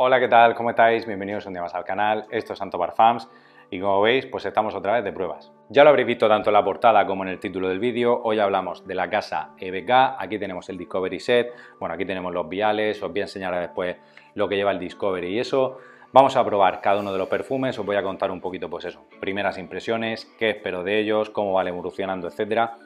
Hola, ¿qué tal? ¿Cómo estáis? Bienvenidos un día más al canal. Esto es Santo Barfams y como veis, pues estamos otra vez de pruebas. Ya lo habréis visto tanto en la portada como en el título del vídeo. Hoy hablamos de la casa EBK. Aquí tenemos el Discovery Set. Bueno, aquí tenemos los viales. Os voy a enseñar después lo que lleva el Discovery y eso. Vamos a probar cada uno de los perfumes, os voy a contar un poquito pues eso, primeras impresiones, qué espero de ellos, cómo van evolucionando, etcétera.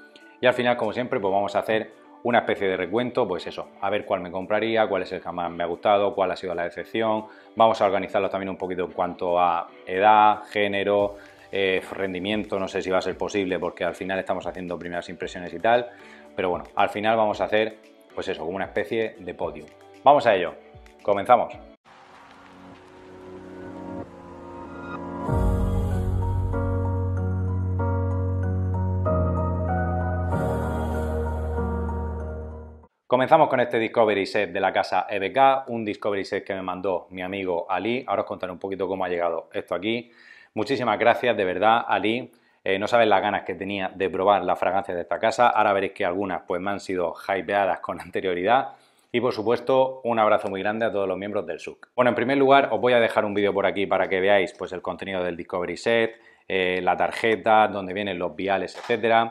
Y al final, como siempre, pues vamos a hacer una especie de recuento, pues eso, a ver cuál me compraría, cuál es el que más me ha gustado, cuál ha sido la decepción. Vamos a organizarlo también un poquito en cuanto a edad, género, eh, rendimiento, no sé si va a ser posible porque al final estamos haciendo primeras impresiones y tal, pero bueno, al final vamos a hacer, pues eso, como una especie de podio. Vamos a ello, comenzamos. Comenzamos con este Discovery Set de la casa EBK, un Discovery Set que me mandó mi amigo Ali. Ahora os contaré un poquito cómo ha llegado esto aquí. Muchísimas gracias, de verdad, Ali. Eh, no sabes las ganas que tenía de probar las fragancias de esta casa. Ahora veréis que algunas pues me han sido hypeadas con anterioridad. Y por supuesto, un abrazo muy grande a todos los miembros del SUC. Bueno, en primer lugar, os voy a dejar un vídeo por aquí para que veáis pues, el contenido del Discovery Set, eh, la tarjeta, donde vienen los viales, etc.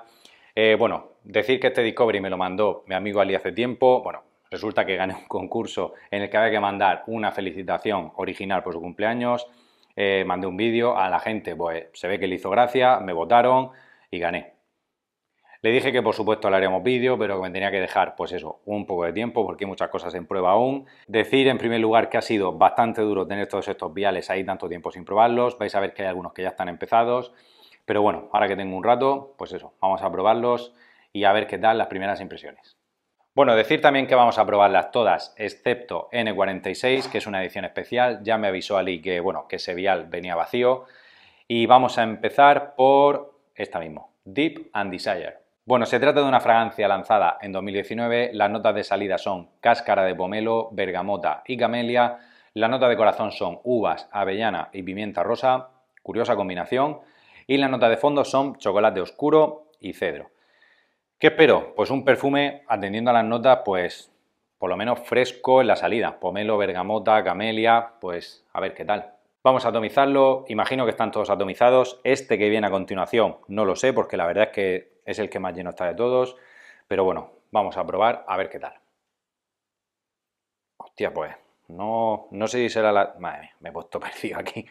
Eh, bueno, decir que este Discovery me lo mandó mi amigo Ali hace tiempo, bueno, resulta que gané un concurso en el que había que mandar una felicitación original por su cumpleaños, eh, mandé un vídeo a la gente, pues se ve que le hizo gracia, me votaron y gané. Le dije que por supuesto le haríamos vídeo, pero que me tenía que dejar, pues eso, un poco de tiempo porque hay muchas cosas en prueba aún. Decir en primer lugar que ha sido bastante duro tener todos estos viales ahí tanto tiempo sin probarlos, vais a ver que hay algunos que ya están empezados, pero bueno, ahora que tengo un rato, pues eso, vamos a probarlos y a ver qué tal las primeras impresiones. Bueno, decir también que vamos a probarlas todas, excepto N46, que es una edición especial. Ya me avisó Ali que, bueno, que ese vial venía vacío. Y vamos a empezar por esta mismo, Deep and Desire. Bueno, se trata de una fragancia lanzada en 2019. Las notas de salida son cáscara de pomelo, bergamota y camelia. Las notas de corazón son uvas, avellana y pimienta rosa. Curiosa combinación. Y las notas de fondo son chocolate oscuro y cedro. ¿Qué espero? Pues un perfume, atendiendo a las notas, pues por lo menos fresco en la salida. Pomelo, bergamota, camelia, pues a ver qué tal. Vamos a atomizarlo, imagino que están todos atomizados. Este que viene a continuación no lo sé porque la verdad es que es el que más lleno está de todos. Pero bueno, vamos a probar a ver qué tal. Hostia, pues no, no sé si será la... Madre mía, me he puesto parecido aquí.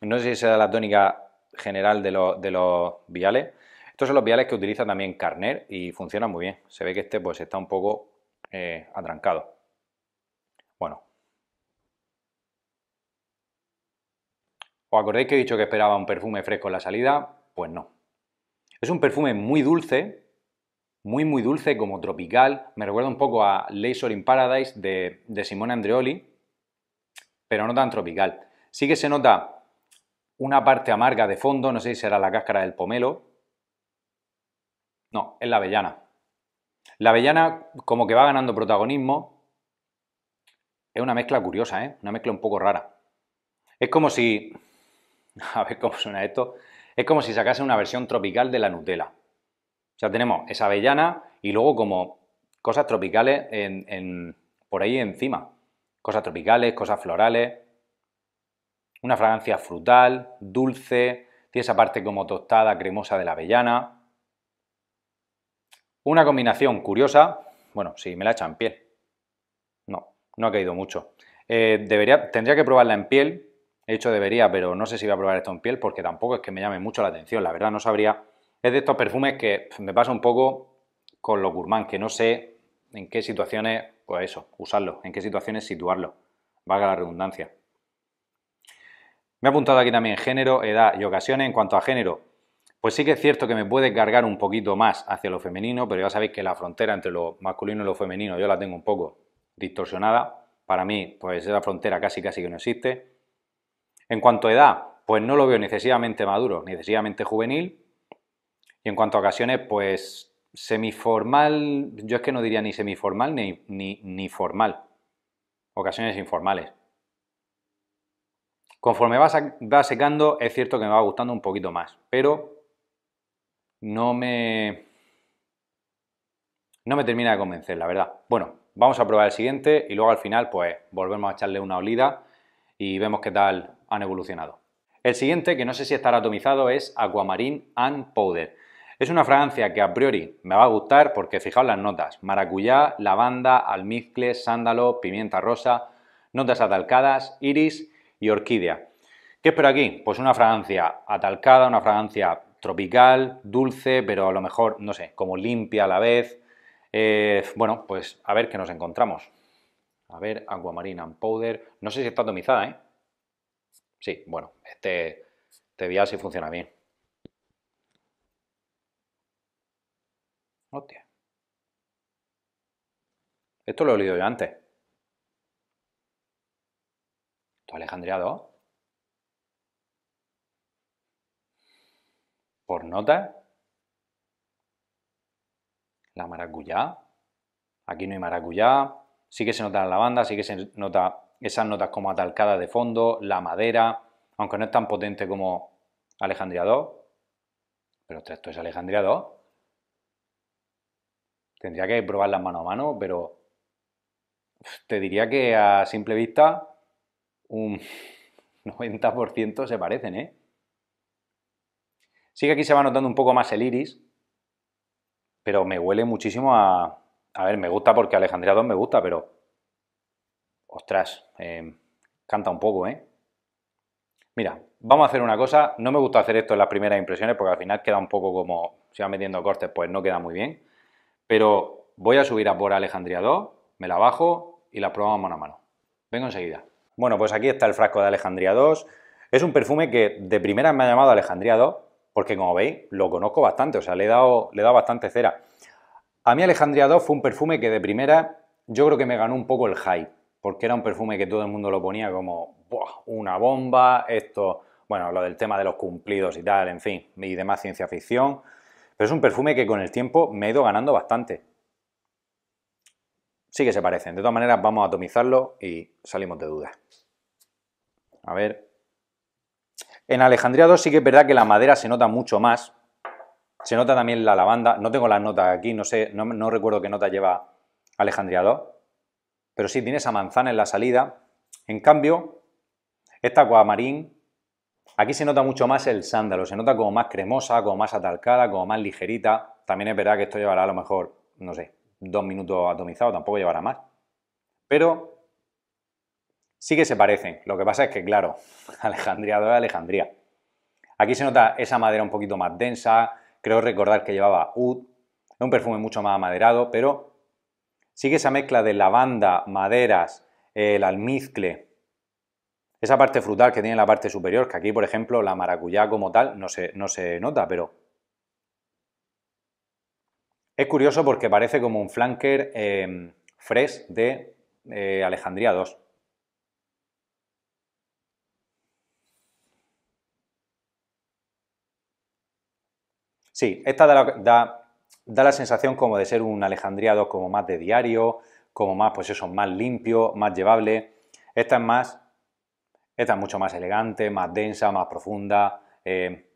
No sé si será la tónica general de, de los viales estos son los viales que utiliza también Carner y funciona muy bien. Se ve que este pues está un poco eh, atrancado. Bueno. ¿Os acordáis que he dicho que esperaba un perfume fresco en la salida? Pues no. Es un perfume muy dulce, muy muy dulce, como tropical. Me recuerda un poco a Laser in Paradise de, de Simone Andreoli, pero no tan tropical. Sí que se nota una parte amarga de fondo, no sé si será la cáscara del pomelo, no, es la avellana. La avellana como que va ganando protagonismo. Es una mezcla curiosa, ¿eh? Una mezcla un poco rara. Es como si... A ver cómo suena esto. Es como si sacase una versión tropical de la Nutella. O sea, tenemos esa avellana y luego como cosas tropicales en, por ahí encima. Cosas tropicales, cosas florales. Una fragancia frutal, dulce. Tiene esa parte como tostada, cremosa de la avellana. Una combinación curiosa, bueno, si me la echan en piel. No, no ha caído mucho. Eh, tendría que probarla en piel, he hecho debería, pero no sé si voy a probar esto en piel porque tampoco es que me llame mucho la atención, la verdad no sabría. Es de estos perfumes que me pasa un poco con lo gourmand, que no sé en qué situaciones, o pues eso, usarlo, en qué situaciones situarlo, valga la redundancia. Me he apuntado aquí también género, edad y ocasiones. En cuanto a género, pues sí que es cierto que me puede cargar un poquito más hacia lo femenino, pero ya sabéis que la frontera entre lo masculino y lo femenino yo la tengo un poco distorsionada. Para mí, pues esa frontera casi casi que no existe. En cuanto a edad, pues no lo veo necesariamente maduro, necesariamente juvenil. Y en cuanto a ocasiones, pues semiformal, yo es que no diría ni semiformal ni, ni, ni formal. Ocasiones informales. Conforme vas va secando, es cierto que me va gustando un poquito más, pero no me... No me termina de convencer, la verdad. Bueno, vamos a probar el siguiente y luego al final pues volvemos a echarle una olida y vemos qué tal han evolucionado. El siguiente, que no sé si estará atomizado, es Aquamarine and Powder. Es una fragancia que a priori me va a gustar porque fijaos las notas, maracuyá, lavanda, almizcle, sándalo, pimienta rosa, notas atalcadas, iris y orquídea. ¿Qué espero aquí? Pues una fragancia atalcada, una fragancia tropical, dulce, pero a lo mejor, no sé, como limpia a la vez. Eh, bueno, pues a ver qué nos encontramos. A ver, agua marina, and Powder. No sé si está atomizada, ¿eh? Sí, bueno, este, este, vial sí funciona bien. Hostia. Esto lo he olido yo antes. ¿Esto Alejandriado, por nota, la maracuyá. Aquí no hay maracuyá, sí que se nota la lavanda, sí que se nota esas notas como atalcadas de fondo, la madera, aunque no es tan potente como Alejandría 2, pero esto es Alejandría 2. Tendría que probarlas mano a mano, pero te diría que a simple vista un 90% se parecen, ¿eh? Sí que aquí se va notando un poco más el iris, pero me huele muchísimo a... A ver, me gusta porque Alejandría 2 me gusta, pero... Ostras, em, canta un poco, ¿eh? Mira, vamos a hacer una cosa. No me gusta hacer esto en las primeras impresiones porque al final queda un poco como... Si va metiendo cortes, pues no queda muy bien. Pero voy a subir a por Alejandría 2, me la bajo y la probamos mano a mano. Vengo enseguida. Bueno, pues aquí está el frasco de Alejandría 2. Es un perfume que de primera me ha llamado Alejandría 2 porque como veis, lo conozco bastante, o sea, le he dado, le bastante cera. A mí Alejandría 2 fue un perfume que de primera yo creo que me ganó un poco el hype, porque era un perfume que todo el mundo lo ponía como una bomba, esto, bueno, lo del tema de los cumplidos y tal, en fin, y demás ciencia ficción, pero es un perfume que con el tiempo me he ido ganando bastante. Sí que se parecen, de todas maneras vamos a atomizarlo y salimos de dudas. A ver, en Alejandría 2 sí que es verdad que la madera se nota mucho más. Se nota también la lavanda. No tengo las notas aquí, no sé, no, recuerdo qué nota lleva Alejandría 2. Pero sí tiene esa manzana en la salida. En cambio, esta guamarín, aquí se nota mucho más el sándalo. Se nota como más cremosa, como más atalcada, como más ligerita. También es verdad que esto llevará a lo mejor, no sé, dos minutos atomizado, tampoco llevará más. Pero Sí que se parecen. Lo que pasa es que, claro, Alejandría 2 Alejandría. Aquí se nota esa madera un poquito más densa. Creo recordar que llevaba oud. Es un perfume mucho más amaderado, pero sí que esa mezcla de lavanda, maderas, el almizcle, esa parte frutal que tiene la parte superior, que aquí, por ejemplo, la maracuyá como tal no se, no se nota, pero es curioso porque parece como un flanker em, fresh de eh, Alejandría 2. Sí, esta da la, sensación como de ser un alejandriado como más de diario, como más, pues eso, más limpio, más llevable. Esta es más, esta mucho más elegante, más densa, más profunda. Eh,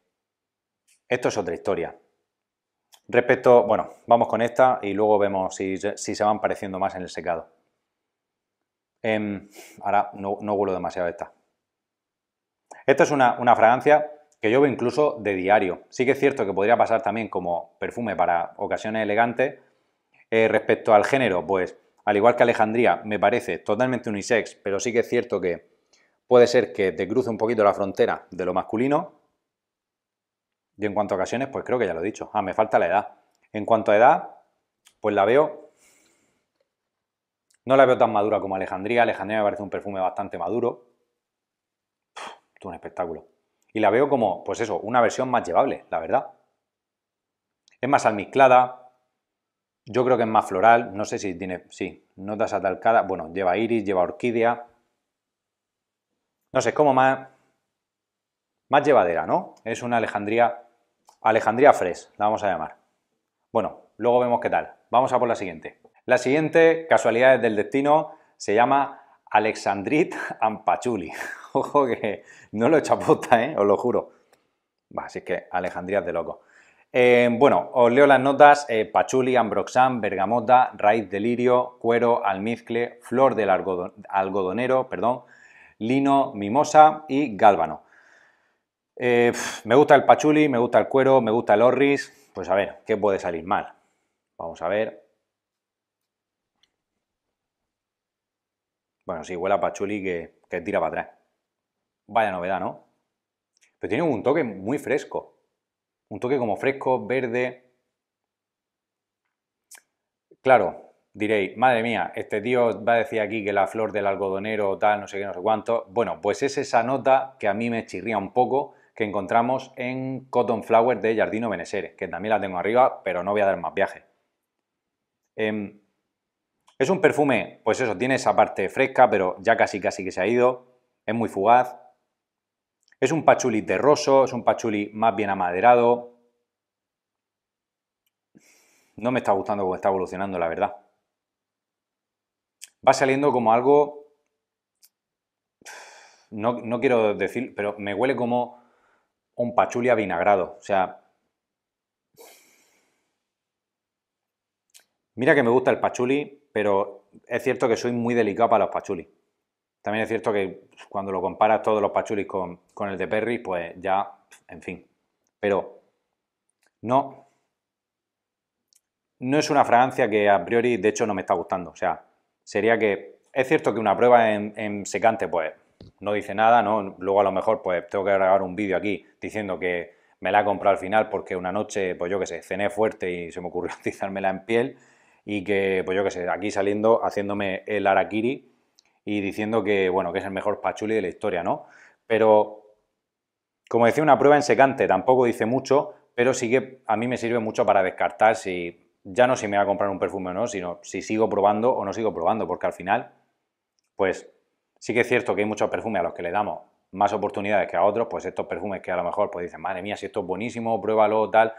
esto es otra historia. Respecto, bueno, vamos con esta y luego vemos si, se van pareciendo más en el secado. Em, ahora no, no huelo demasiado esta. Esta es una, una fragancia que yo veo incluso de diario. Sí que es cierto que podría pasar también como perfume para ocasiones elegantes. Eh, respecto al género, pues al igual que Alejandría, me parece totalmente unisex, pero sí que es cierto que puede ser que te cruce un poquito la frontera de lo masculino. Y en cuanto a ocasiones, pues creo que ya lo he dicho. Ah, me falta la edad. En cuanto a edad, pues la veo. No la veo tan madura como Alejandría. Alejandría me parece un perfume bastante maduro. un espectáculo. Y la veo como, pues eso, una versión más llevable, la verdad. Es más almizclada, yo creo que es más floral, no sé si tiene, sí, notas atalcadas, bueno, lleva iris, lleva orquídea. No sé, como más, más llevadera, ¿no? Es una Alejandría, Alejandría Fresh, la vamos a llamar. Bueno, luego vemos qué tal. Vamos a por la siguiente. La siguiente, casualidades del destino, se llama Alexandrit Ampachuli. Ojo que no lo he hecho ¿eh? os lo juro. así que Alejandría de loco. Eh, bueno, os leo las notas: eh, pachuli, ambroxan, bergamota, raíz de lirio, cuero, almizcle, flor del algodonero, perdón, lino, mimosa y gálbano. Eh, me gusta el pachuli, me gusta el cuero, me gusta el orris. Pues a ver, ¿qué puede salir mal? Vamos a ver. Bueno, sí, huele a pachuli que, tira para atrás. Vaya novedad, ¿no? Pero tiene un toque muy fresco. Un toque como fresco, verde. Claro, diréis, madre mía, este tío va a decir aquí que la flor del algodonero, o tal, no sé qué, no sé cuánto. Bueno, pues es esa nota que a mí me chirría un poco que encontramos en Cotton Flower de Jardino Benesere, que también la tengo arriba, pero no voy a dar más viaje. Em, es un perfume, pues eso, tiene esa parte fresca, pero ya casi casi que se ha ido. Es muy fugaz. Es un pachuli terroso, es un pachuli más bien amaderado. No me está gustando cómo está evolucionando, la verdad. Va saliendo como algo... No, quiero decir, pero me huele como un pachuli avinagrado. O sea, Mira que me gusta el pachuli, pero es cierto que soy muy delicado para los pachulis. También es cierto que cuando lo comparas todos los pachulis con, el de Perry, pues ya, en fin. Pero no, no es una fragancia que a priori, de hecho, no me está gustando. O sea, sería que es cierto que una prueba en, secante, pues no dice nada, ¿no? Luego a lo mejor, pues tengo que grabar un vídeo aquí diciendo que me la he comprado al final porque una noche, pues yo qué sé, cené fuerte y se me ocurrió la en piel y que, pues yo qué sé, aquí saliendo haciéndome el Arakiri y diciendo que, bueno, que es el mejor Pachuli de la historia, ¿no? Pero, como decía, una prueba en secante, tampoco dice mucho, pero sí que a mí me sirve mucho para descartar si, ya no si me voy a comprar un perfume o no, sino si sigo probando o no sigo probando, porque al final, pues sí que es cierto que hay muchos perfumes a los que le damos más oportunidades que a otros, pues estos perfumes que a lo mejor pues dicen, madre mía, si esto es buenísimo, pruébalo, tal,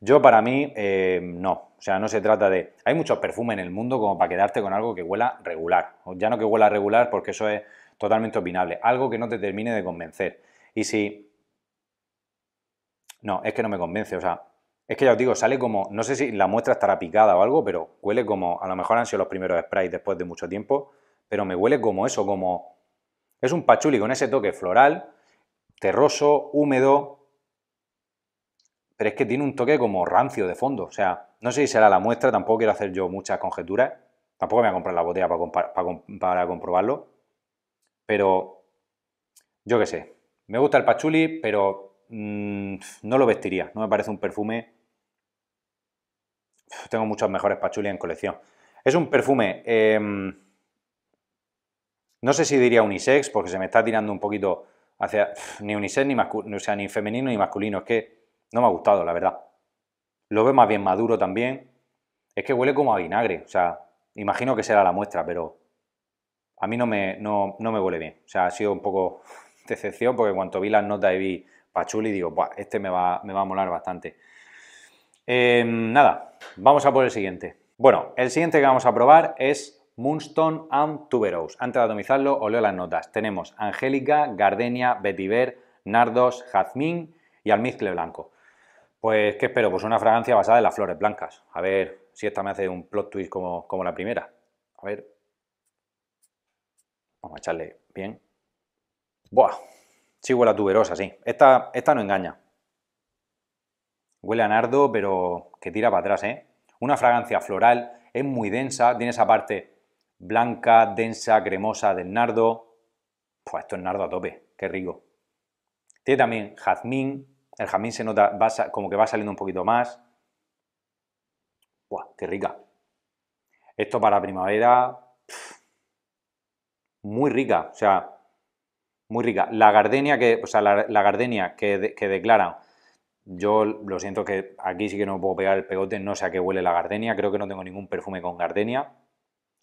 yo para mí, eh, no. O sea, no se trata de... Hay muchos perfumes en el mundo como para quedarte con algo que huela regular. Ya no que huela regular porque eso es totalmente opinable. Algo que no te termine de convencer. Y si... No, es que no me convence. O sea, es que ya os digo, sale como... No sé si la muestra estará picada o algo, pero huele como... A lo mejor han sido los primeros sprays después de mucho tiempo, pero me huele como eso, como... Es un pachuli con ese toque floral, terroso, húmedo, pero es que tiene un toque como rancio de fondo. O sea, no sé si será la muestra, tampoco quiero hacer yo muchas conjeturas. Tampoco me voy a comprar la botella para, para, comprobarlo. Pero yo qué sé. Me gusta el pachuli, pero mm, no lo vestiría. No me parece un perfume. tengo muchos mejores patchouli en colección. Es un perfume. Em, no sé si diría unisex, porque se me está tirando un poquito hacia. ni unisex, ni, masculino, sea, ni femenino, ni masculino. Es que no me ha gustado, la verdad. Lo veo más bien maduro también. Es que huele como a vinagre, o sea, imagino que será la muestra, pero a mí no me, no, me huele bien. O sea, ha sido un poco decepción porque cuando vi las notas y vi Pachuli, digo, este me va, a molar bastante. Em, nada, vamos a por el siguiente. Bueno, el siguiente que vamos a probar es Moonstone and Tuberose. Antes de atomizarlo, os leo las notas. Tenemos Angélica, Gardenia, Vetiver, Nardos, Jazmín y almizcle blanco. Pues, ¿qué espero? Pues una fragancia basada en las flores blancas. A ver si esta me hace un plot twist como, como la primera. A ver. Vamos a echarle bien. Buah, sí huele a tuberosa, sí. Esta, esta no engaña. Huele a nardo, pero que tira para atrás, ¿eh? Una fragancia floral, es muy densa, tiene esa parte blanca, densa, cremosa del nardo. Pues esto es nardo a tope, qué rico. Tiene también jazmín, el jamín se nota como que va saliendo un poquito más. ¡Buah, qué rica! Esto para primavera, muy rica, o sea, muy rica. La gardenia que, o sea, la, gardenia que, de, yo lo siento que aquí sí que no puedo pegar el pegote, no sé a qué huele la gardenia, creo que no tengo ningún perfume con gardenia.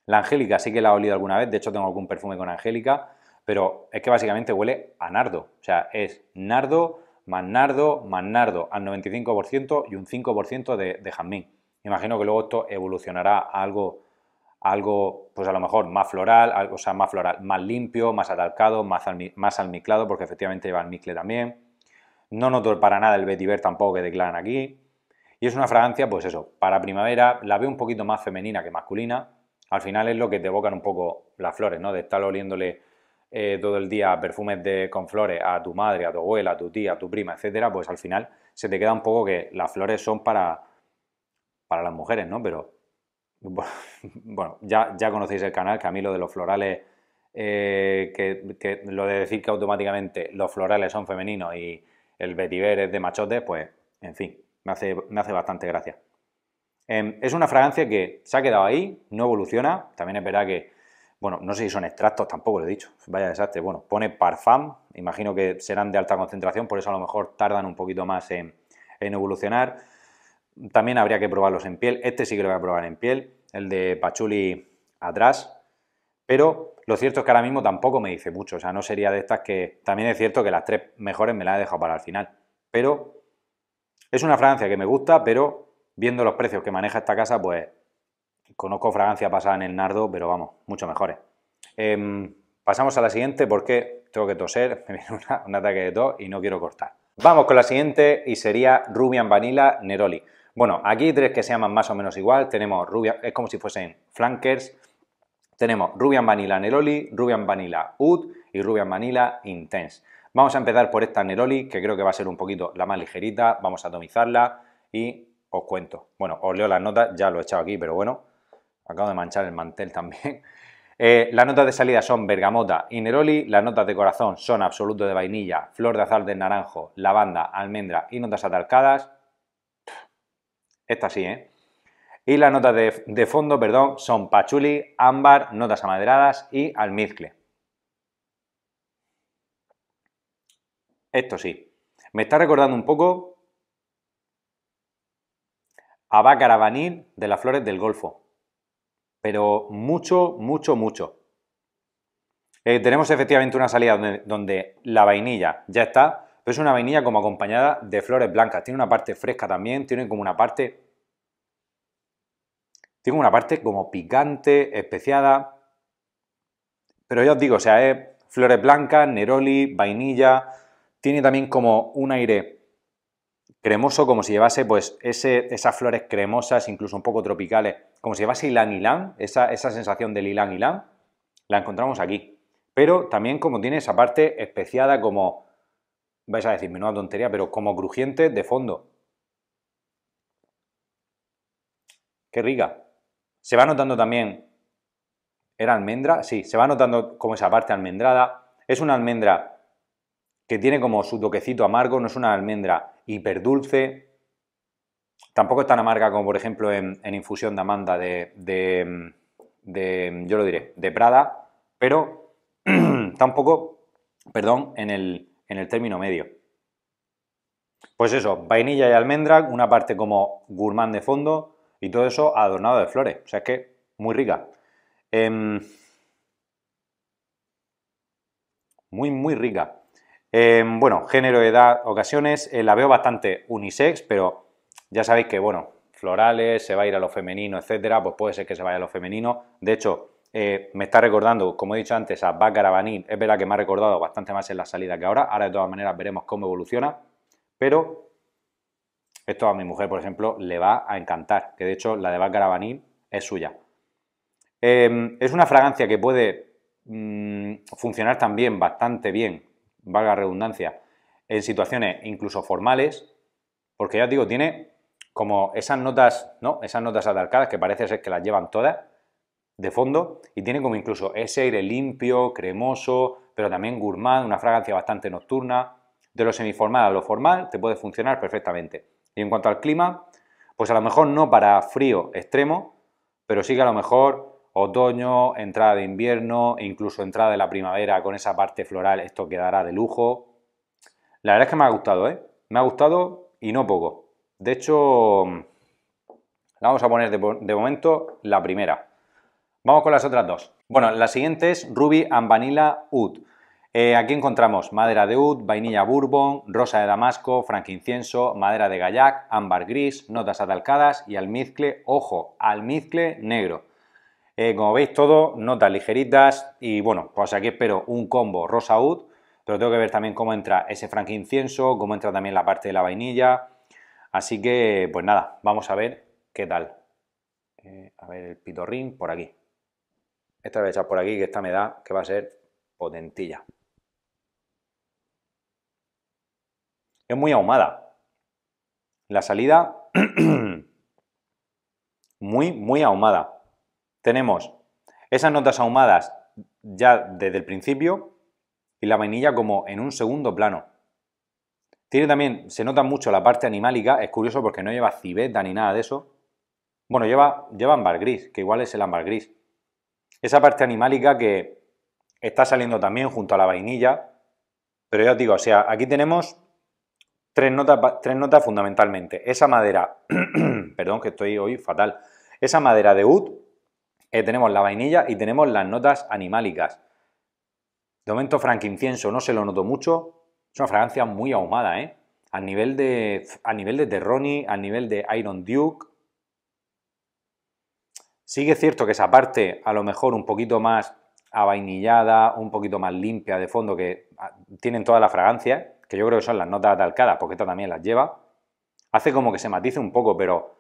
La angélica sí que la he olido alguna vez, de hecho tengo algún perfume con angélica, pero es que básicamente huele a nardo, o sea, es nardo más nardo al 95% y un 5% de, de jazmín. Imagino que luego esto evolucionará a algo, algo, pues a lo mejor más floral, algo o sea, más floral, más limpio, más atalcado, más, almizclado, porque efectivamente lleva almicle también. No noto para nada el vetiver tampoco que declaran aquí. Y es una fragancia, pues eso, para primavera la veo un poquito más femenina que masculina. Al final es lo que te evocan un poco las flores, ¿no? De estar oliéndole eh, todo el día perfumes de, con flores a tu madre, a tu abuela, a tu tía, a tu prima, etcétera, pues al final se te queda un poco que las flores son para, para las mujeres, ¿no? Pero bueno, ya, ya conocéis el canal, que a mí lo de los florales, eh, que, lo de decir que automáticamente los florales son femeninos y el vetiver es de machotes, pues en fin, me hace, me hace bastante gracia. Em, es una fragancia que se ha quedado ahí, no evoluciona, también es verdad que bueno, no sé si son extractos, tampoco lo he dicho, vaya desastre. Bueno, pone parfum, imagino que serán de alta concentración, por eso a lo mejor tardan un poquito más en, evolucionar. También habría que probarlos en piel, este sí que lo voy a probar en piel, el de Pachuli atrás, pero lo cierto es que ahora mismo tampoco me dice mucho, o sea, no sería de estas que... También es cierto que las tres mejores me las he dejado para el final, pero es una fragancia que me gusta, pero viendo los precios que maneja esta casa, pues Conozco fragancia pasada en el nardo, pero vamos, mucho mejores. ¿eh? Em, pasamos a la siguiente porque tengo que toser, me viene un ataque de tos y no quiero cortar. Vamos con la siguiente y sería Rubian Vanilla Neroli. Bueno, aquí tres que se llaman más o menos igual. Tenemos Rubian, es como si fuesen flankers. Tenemos Rubian Vanilla Neroli, Rubian Vanilla Oud y Rubian Vanilla Intense. Vamos a empezar por esta Neroli, que creo que va a ser un poquito la más ligerita. Vamos a atomizarla y os cuento. Bueno, os leo las notas, ya lo he echado aquí, pero bueno acabo de manchar el mantel también. Eh, las notas de salida son bergamota y neroli, las notas de corazón son absoluto de vainilla, flor de azar de naranjo, lavanda, almendra y notas atarcadas. Esta sí, ¿eh? Y las notas de, fondo, perdón, son pachuli, ámbar, notas amaderadas y almizcle. Esto sí. Me está recordando un poco a Bacarabanil de las flores del Golfo pero mucho, mucho, mucho. Eh, tenemos efectivamente una salida donde, donde, la vainilla ya está, pero es una vainilla como acompañada de flores blancas. Tiene una parte fresca también, tiene como una parte... Tiene una parte como picante, especiada. Pero ya os digo, o sea, es flores blancas, neroli, vainilla. Tiene también como un aire cremoso como si llevase pues ese, esas flores cremosas, incluso un poco tropicales, como si llevase ilan ilan, esa, esa sensación del ilan ilan, la encontramos aquí. Pero también como tiene esa parte especiada como, vais a decir, menuda tontería, pero como crujiente de fondo. Qué rica. Se va notando también, ¿era almendra? Sí, se va notando como esa parte almendrada. Es una almendra que tiene como su toquecito amargo, no es una almendra hiper dulce. Tampoco es tan amarga como, por ejemplo, en, infusión de Amanda de, yo lo diré, de Prada, pero tampoco, perdón, en el, en el término medio. Pues eso, vainilla y almendra, una parte como gourmand de fondo y todo eso adornado de flores. O sea, es que muy rica. Em, muy, muy rica. Em, bueno, género, edad, ocasiones, eh, la veo bastante unisex, pero ya sabéis que, bueno, florales, se va a ir a lo femenino, etcétera, pues puede ser que se vaya a lo femenino. De hecho, eh, me está recordando, como he dicho antes, a Bacarabanín. Es verdad que me ha recordado bastante más en la salida que ahora. Ahora, de todas maneras, veremos cómo evoluciona. Pero esto a mi mujer, por ejemplo, le va a encantar. Que de hecho, la de Bacarabanín es suya. Em, es una fragancia que puede mm, funcionar también bastante bien valga redundancia, en situaciones incluso formales, porque ya os digo, tiene como esas notas, ¿no? Esas notas atarcadas que parece ser que las llevan todas de fondo y tiene como incluso ese aire limpio, cremoso, pero también gourmand, una fragancia bastante nocturna. De lo semiformal a lo formal te puede funcionar perfectamente. Y en cuanto al clima, pues a lo mejor no para frío extremo, pero sí que a lo mejor otoño, entrada de invierno, incluso entrada de la primavera con esa parte floral, esto quedará de lujo. La verdad es que me ha gustado, ¿eh? Me ha gustado y no poco. De hecho, vamos a poner de, momento la primera. Vamos con las otras dos. Bueno, la siguiente es Ruby and Vanilla Oud. Eh, aquí encontramos madera de oud, vainilla bourbon, rosa de damasco, frankincienso, madera de gallac, ámbar gris, notas atalcadas y almizcle, ojo, almizcle negro. Eh, como veis, todo notas ligeritas y bueno, pues aquí espero un combo rosa wood, pero tengo que ver también cómo entra ese Incienso, cómo entra también la parte de la vainilla. Así que, pues nada, vamos a ver qué tal. Eh, a ver el pitorrín por aquí. Esta voy a echar por aquí, que esta me da que va a ser potentilla. Es muy ahumada. La salida muy, muy ahumada. Tenemos esas notas ahumadas ya desde el principio y la vainilla como en un segundo plano. Tiene también, se nota mucho la parte animálica, es curioso porque no lleva civeta ni nada de eso. Bueno, lleva, lleva ámbar gris, que igual es el ámbar gris. Esa parte animálica que está saliendo también junto a la vainilla, pero ya os digo, o sea, aquí tenemos tres notas, tres notas fundamentalmente. Esa madera, perdón que estoy hoy fatal, esa madera de oud, eh, tenemos la vainilla y tenemos las notas animálicas. De momento Frankincienso no se lo noto mucho, es una fragancia muy ahumada, ¿eh? A nivel de, nivel de Terroni, a nivel de Iron Duke. Sigue cierto que esa parte a lo mejor un poquito más avainillada, un poquito más limpia de fondo que ah, tienen toda la fragancia, que yo creo que son las notas atalcadas, porque esta también las lleva, hace como que se matice un poco, pero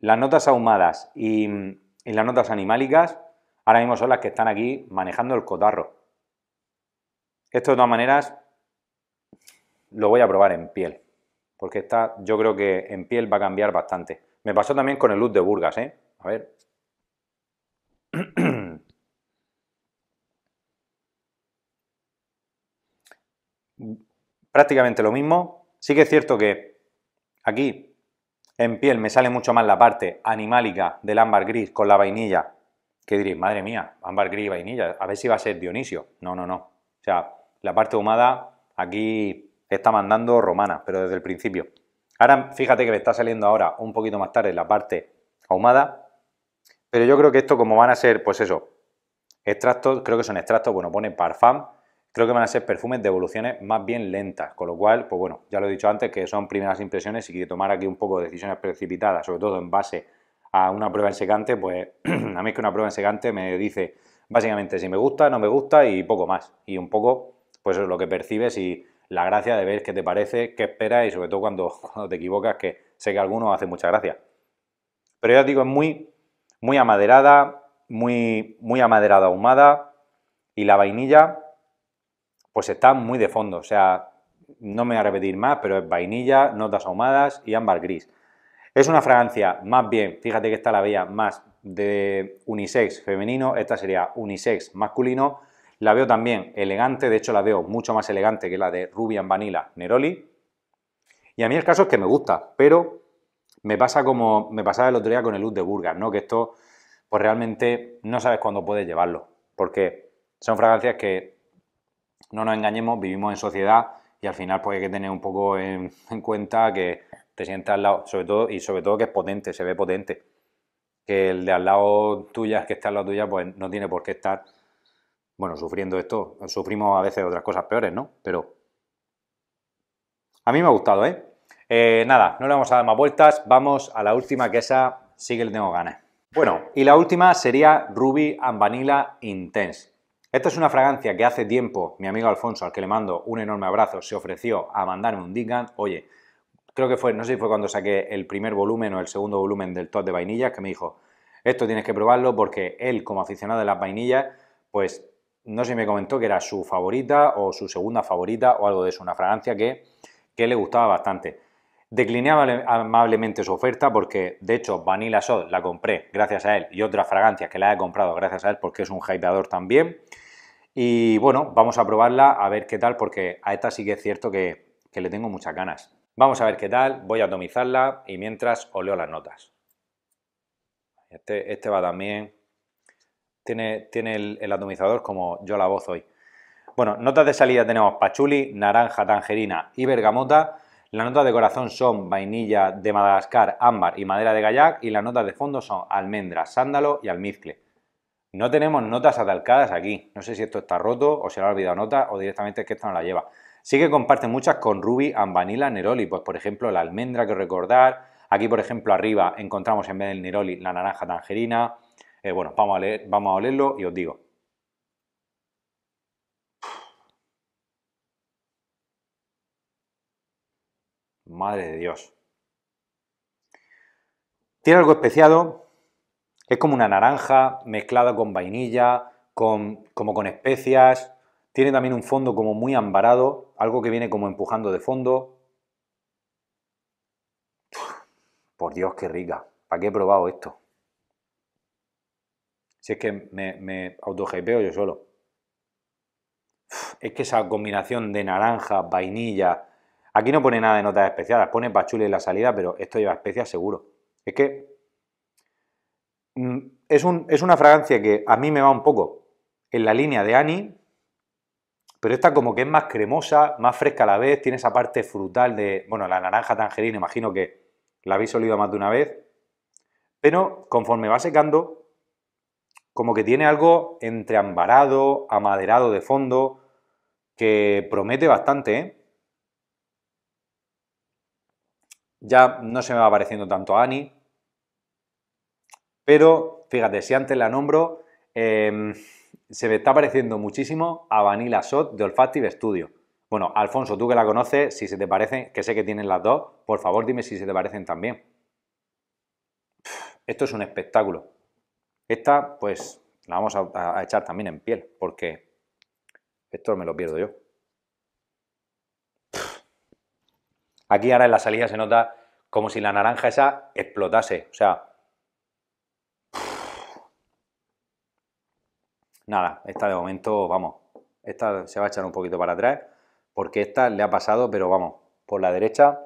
las notas ahumadas y mm, y las notas animálicas ahora mismo son las que están aquí manejando el cotarro. Esto de todas maneras lo voy a probar en piel, porque esta yo creo que en piel va a cambiar bastante. Me pasó también con el luz de Burgas, ¿eh? A ver. Prácticamente lo mismo. Sí que es cierto que aquí en piel me sale mucho más la parte animálica del ámbar gris con la vainilla. ¿Qué diréis, madre mía, ámbar gris y vainilla, a ver si va a ser Dionisio. No, no, no. O sea, la parte ahumada aquí está mandando romana, pero desde el principio. Ahora fíjate que me está saliendo ahora un poquito más tarde la parte ahumada, pero yo creo que esto como van a ser, pues eso, extractos, creo que son extractos, bueno, pone parfum, creo que van a ser perfumes de evoluciones más bien lentas, con lo cual, pues bueno, ya lo he dicho antes, que son primeras impresiones y que tomar aquí un poco de decisiones precipitadas, sobre todo en base a una prueba en secante, pues a mí es que una prueba en secante me dice básicamente si me gusta, no me gusta y poco más. Y un poco, pues eso es lo que percibes y la gracia de ver qué te parece, qué esperas y sobre todo cuando, te equivocas, que sé que algunos hace mucha gracia. Pero ya os digo, es muy, muy amaderada, muy, muy amaderada ahumada y la vainilla pues está muy de fondo. O sea, no me voy a repetir más, pero es vainilla, notas ahumadas y ámbar gris. Es una fragancia más bien, fíjate que esta la veía más de unisex femenino, esta sería unisex masculino. La veo también elegante, de hecho la veo mucho más elegante que la de Rubian Vanilla Neroli. Y a mí el caso es que me gusta, pero me pasa como me pasaba el otro día con el Luz de Burgas, ¿no? Que esto, pues realmente no sabes cuándo puedes llevarlo, porque son fragancias que no nos engañemos, vivimos en sociedad y al final pues hay que tener un poco en, cuenta que te sientas al lado, sobre todo, y sobre todo que es potente, se ve potente. Que el de al lado tuya, que está al lado tuya, pues no tiene por qué estar, bueno, sufriendo esto. Sufrimos a veces otras cosas peores, ¿no? Pero a mí me ha gustado, ¿eh? ¿eh? nada, no le vamos a dar más vueltas, vamos a la última, que esa sí que le tengo ganas. Bueno, y la última sería Ruby and Vanilla Intense. Esta es una fragancia que hace tiempo mi amigo Alfonso, al que le mando un enorme abrazo, se ofreció a mandarme un digan. Oye, creo que fue, no sé si fue cuando saqué el primer volumen o el segundo volumen del top de vainillas, que me dijo, esto tienes que probarlo porque él, como aficionado de las vainillas, pues no sé si me comentó que era su favorita o su segunda favorita o algo de eso, una fragancia que, que le gustaba bastante. Decliné amablemente su oferta porque, de hecho, Vanilla Sod la compré gracias a él y otras fragancias que la he comprado gracias a él porque es un hypeador también. Y bueno, vamos a probarla a ver qué tal porque a esta sí que es cierto que, le tengo muchas ganas. Vamos a ver qué tal, voy a atomizarla y mientras os leo las notas. Este, este, va también, tiene, tiene el, el atomizador como yo la voz hoy. Bueno, notas de salida tenemos pachuli, naranja, tangerina y bergamota las notas de corazón son vainilla de Madagascar, ámbar y madera de gallac y las notas de fondo son almendra, sándalo y almizcle. No tenemos notas atalcadas aquí. No sé si esto está roto o se le ha olvidado nota o directamente es que esto no la lleva. Sí que comparte muchas con Ruby ambanila, Neroli. Pues por ejemplo la almendra que recordar. Aquí por ejemplo arriba encontramos en vez del Neroli la naranja tangerina. Eh, bueno, vamos a, leer, vamos a olerlo y os digo. Madre de Dios. Tiene algo especiado. Es como una naranja mezclada con vainilla, con, como con especias. Tiene también un fondo como muy ambarado, algo que viene como empujando de fondo. Por Dios, qué rica. ¿Para qué he probado esto? Si es que me, me yo solo. Es que esa combinación de naranja, vainilla, Aquí no pone nada de notas especiales, pone pachuli en la salida, pero esto lleva especias seguro. Es que mm, es, una fragancia que a mí me va un poco en la línea de Ani, pero esta como que es más cremosa, más fresca a la vez, tiene esa parte frutal de, bueno, la naranja tangerina, imagino que la habéis olido más de una vez, pero conforme va secando, como que tiene algo entre ambarado, amaderado de fondo, que promete bastante, ¿eh? ya no se me va pareciendo tanto a Ani, Pero fíjate, si antes la nombro, em, se me está pareciendo muchísimo a Vanilla Sot de Olfactive Studio. Bueno, Alfonso, tú que la conoces, si se te parecen, que sé que tienen las dos, por favor dime si se te parecen también. Esto es un espectáculo. Esta, pues, la vamos a echar también en piel, porque esto me lo pierdo yo. Aquí ahora en la salida se nota como si la naranja esa explotase. O sea... Nada, esta de momento, vamos, esta se va a echar un poquito para atrás porque esta le ha pasado, pero vamos, por la derecha...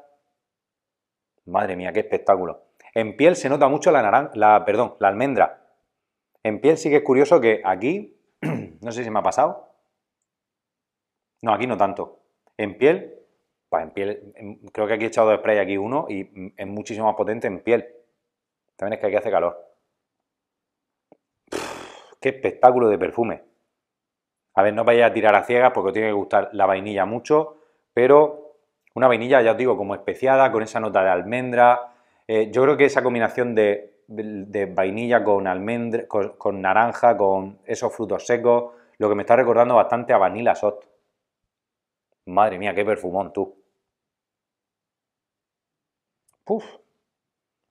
Madre mía, qué espectáculo. En piel se nota mucho la naranja, la, perdón, la almendra. En piel sí que es curioso que aquí, no sé si me ha pasado. No, aquí no tanto. En piel pues en piel, creo que aquí he echado de spray aquí uno y es muchísimo más potente en piel. También es que aquí hace calor. ¡Qué espectáculo de perfume! A ver, no vaya a tirar a ciegas porque os tiene que gustar la vainilla mucho, pero una vainilla, ya os digo, como especiada, con esa nota de almendra. Eh, yo creo que esa combinación de, vainilla con almendra, con, naranja, con esos frutos secos, lo que me está recordando bastante a Vanilla Soft. Madre mía, qué perfumón tú.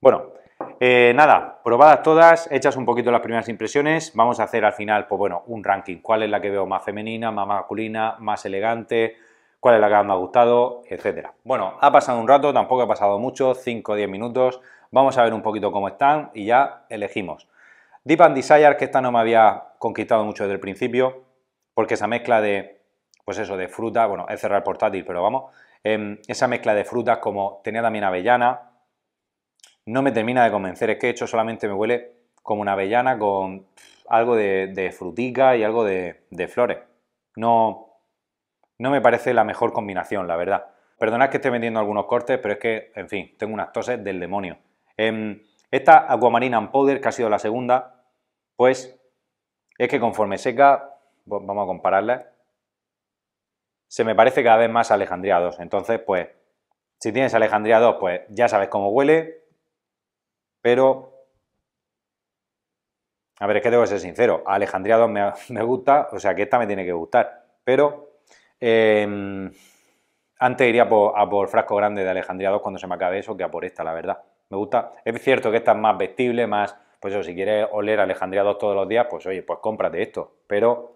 Bueno, eh, nada, probadas todas, hechas un poquito las primeras impresiones, vamos a hacer al final, pues bueno, un ranking. ¿Cuál es la que veo más femenina, más masculina, más elegante? ¿Cuál es la que más me ha gustado? Etcétera. Bueno, ha pasado un rato, tampoco ha pasado mucho, 5 o 10 minutos. Vamos a ver un poquito cómo están y ya elegimos. Deep and Desire, que esta no me había conquistado mucho desde el principio, porque esa mezcla de pues eso, de fruta, bueno, es cerrar el portátil, pero vamos, em, esa mezcla de frutas como tenía también avellana, no me termina de convencer, es que de hecho solamente me huele como una avellana con algo de, frutica y algo de, flores. No, no me parece la mejor combinación, la verdad. Perdonad que esté metiendo algunos cortes, pero es que, en fin, tengo unas toses del demonio. Em, esta Aquamarina and Powder, que ha sido la segunda, pues es que conforme seca, vamos a compararla, se me parece cada vez más Alejandría 2. Entonces, pues, si tienes Alejandría 2, pues ya sabes cómo huele, pero... A ver, es que tengo que ser sincero, Alejandría 2 me, gusta, o sea que esta me tiene que gustar, pero... Em, antes iría por, a por frasco grande de Alejandría 2 cuando se me acabe eso que a por esta, la verdad. Me gusta. Es cierto que esta es más vestible, más... Pues eso, si quieres oler Alejandría 2 todos los días, pues oye, pues cómprate esto. Pero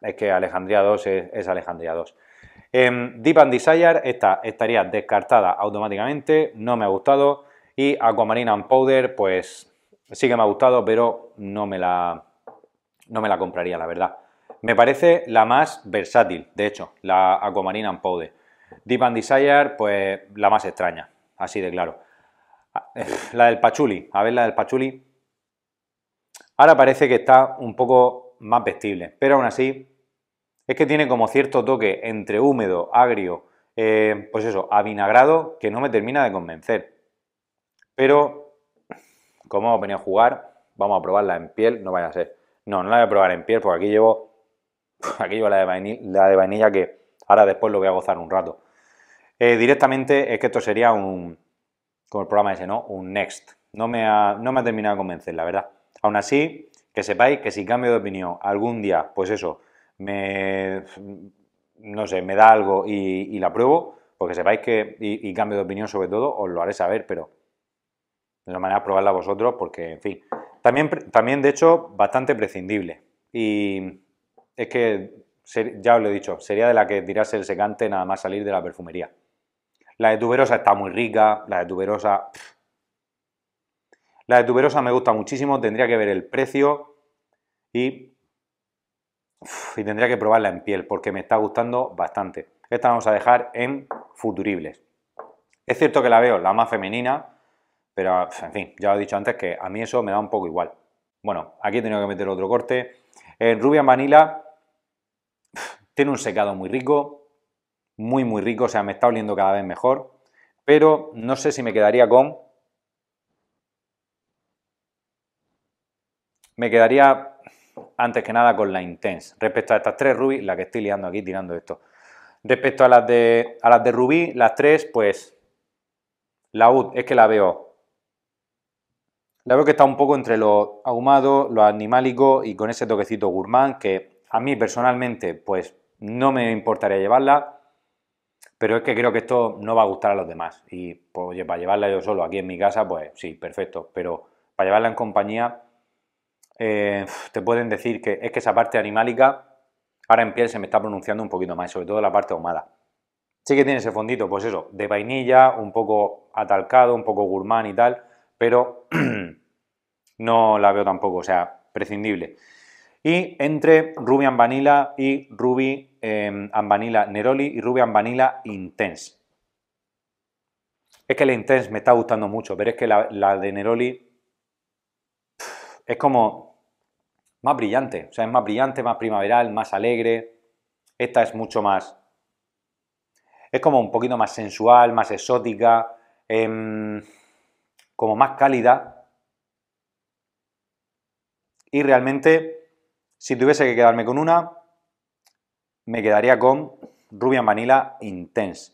es que Alejandría 2 es, Alejandría 2. Em, Deep and Desire, esta estaría descartada automáticamente, no me ha gustado. Y Aquamarine and Powder, pues sí que me ha gustado, pero no me la, no me la compraría, la verdad. Me parece la más versátil, de hecho, la Aquamarine and Powder. Deep and Desire, pues la más extraña, así de claro. Ah, eh, la del Pachuli, a ver la del Pachuli. Ahora parece que está un poco más vestible. Pero aún así, es que tiene como cierto toque entre húmedo, agrio, eh, pues eso, avinagrado, que no me termina de convencer. Pero, como venía venido a jugar, vamos a probarla en piel, no vaya a ser. No, no la voy a probar en piel, porque aquí llevo, aquí llevo la, de vainilla, la que ahora después lo voy a gozar un rato. Eh, directamente es que esto sería un, como el programa ese, ¿no? Un next. No me ha, no me ha terminado de convencer, la verdad. Aún así, que sepáis que si cambio de opinión algún día, pues eso, me, no sé, me da algo y, la pruebo, porque pues sepáis que, y, cambio de opinión sobre todo, os lo haré saber, pero de la manera probarla vosotros, porque, en fin, también, también de hecho, bastante prescindible. Y es que, ya os lo he dicho, sería de la que tirase el secante nada más salir de la perfumería. La de tuberosa está muy rica, la de tuberosa... La de tuberosa me gusta muchísimo, tendría que ver el precio y, tendría que probarla en piel porque me está gustando bastante. Esta la vamos a dejar en futuribles. Es cierto que la veo la más femenina, pero en fin, ya lo he dicho antes que a mí eso me da un poco igual. Bueno, aquí he tenido que meter otro corte. En Rubia manila tiene un secado muy rico, muy muy rico, o sea, me está oliendo cada vez mejor, pero no sé si me quedaría con Me quedaría antes que nada con la Intense. Respecto a estas tres Ruby, la que estoy liando aquí tirando esto. Respecto a las de, a las de rubí las tres, pues la UD es que la veo. La veo que está un poco entre lo ahumado, lo animálico y con ese toquecito gourmand que a mí personalmente, pues no me importaría llevarla, pero es que creo que esto no va a gustar a los demás. Y pues, para llevarla yo solo aquí en mi casa, pues sí, perfecto. Pero para llevarla en compañía, eh, te pueden decir que es que esa parte animálica ahora en piel se me está pronunciando un poquito más, sobre todo la parte ahumada. Sí que tiene ese fondito, pues eso, de vainilla, un poco atalcado, un poco gourmand y tal, pero no la veo tampoco, o sea, prescindible. Y entre Ruby and Vanilla y Ruby eh, Vanilla Neroli y Ruby and Vanilla Intense. Es que la Intense me está gustando mucho, pero es que la de Neroli es como más brillante, o sea, es más brillante, más primaveral, más alegre. Esta es mucho más... Es como un poquito más sensual, más exótica, em, como más cálida. Y realmente, si tuviese que quedarme con una, me quedaría con Rubia Vanilla Intense.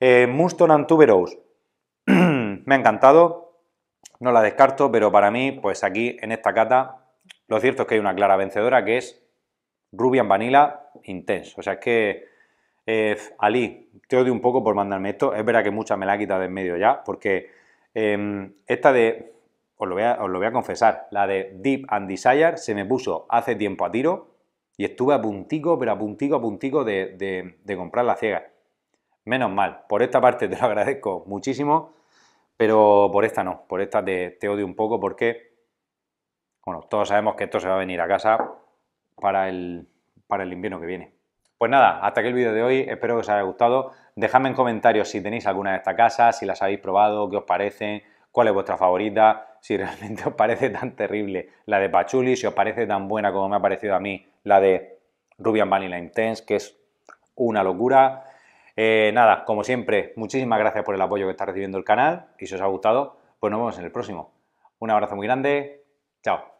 Eh, Muston and Tuberose. me ha encantado no la descarto, pero para mí, pues aquí en esta cata, lo cierto es que hay una clara vencedora que es Rubian Vanilla intenso. O sea, es que eh, Ali, te odio un poco por mandarme esto. Es verdad que muchas me la ha quitado de en medio ya, porque em, esta de, os lo, voy a, lo confesar, la de Deep and Desire se me puso hace tiempo a tiro y estuve a puntico, pero a puntico, a puntico de, de, de comprar la ciega. Menos mal, por esta parte te lo agradezco muchísimo pero por esta no, por esta te, odio un poco porque, bueno, todos sabemos que esto se va a venir a casa para el, para el invierno que viene. Pues nada, hasta aquí el vídeo de hoy, espero que os haya gustado. Dejadme en comentarios si tenéis alguna de estas casas, si las habéis probado, qué os parece, cuál es vuestra favorita, si realmente os parece tan terrible la de Pachuli, si os parece tan buena como me ha parecido a mí la de Rubian Vanilla Intense, que es una locura. Eh, nada, como siempre, muchísimas gracias por el apoyo que está recibiendo el canal y si os ha gustado, pues nos vemos en el próximo. Un abrazo muy grande, chao.